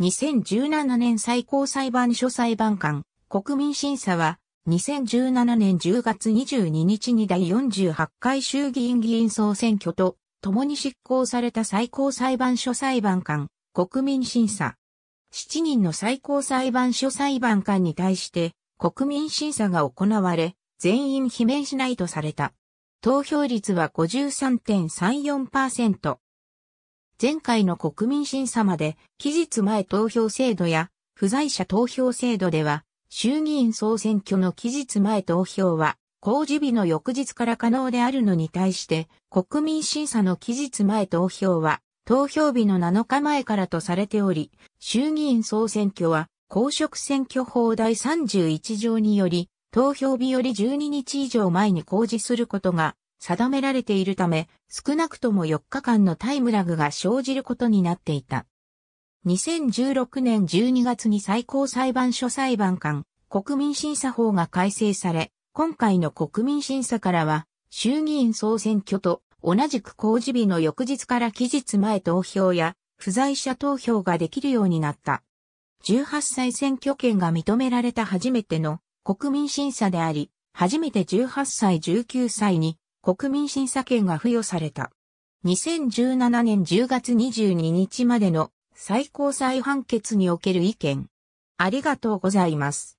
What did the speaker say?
2017年最高裁判所裁判官、国民審査は、2017年10月22日に第48回衆議院議員総選挙と、共に執行された最高裁判所裁判官、国民審査。7人の最高裁判所裁判官に対して、国民審査が行われ、全員罷免しないとされた。投票率は53.34%。前回の国民審査まで、期日前投票制度や、不在者投票制度では、衆議院総選挙の期日前投票は、公示日の翌日から可能であるのに対して、国民審査の期日前投票は、投票日の7日前からとされており、衆議院総選挙は、公職選挙法第31条により、投票日より12日以上前に公示することが定められているため、少なくとも4日間のタイムラグが生じることになっていた。2016年12月に最高裁判所裁判官、国民審査法が改正され、今回の国民審査からは、衆議院総選挙と同じく公示日の翌日から期日前投票や、不在者投票ができるようになった。18歳選挙権が認められた初めての国民審査であり、初めて18歳19歳に国民審査権が付与された。2017年10月22日までの最高裁判決における意見。ありがとうございます。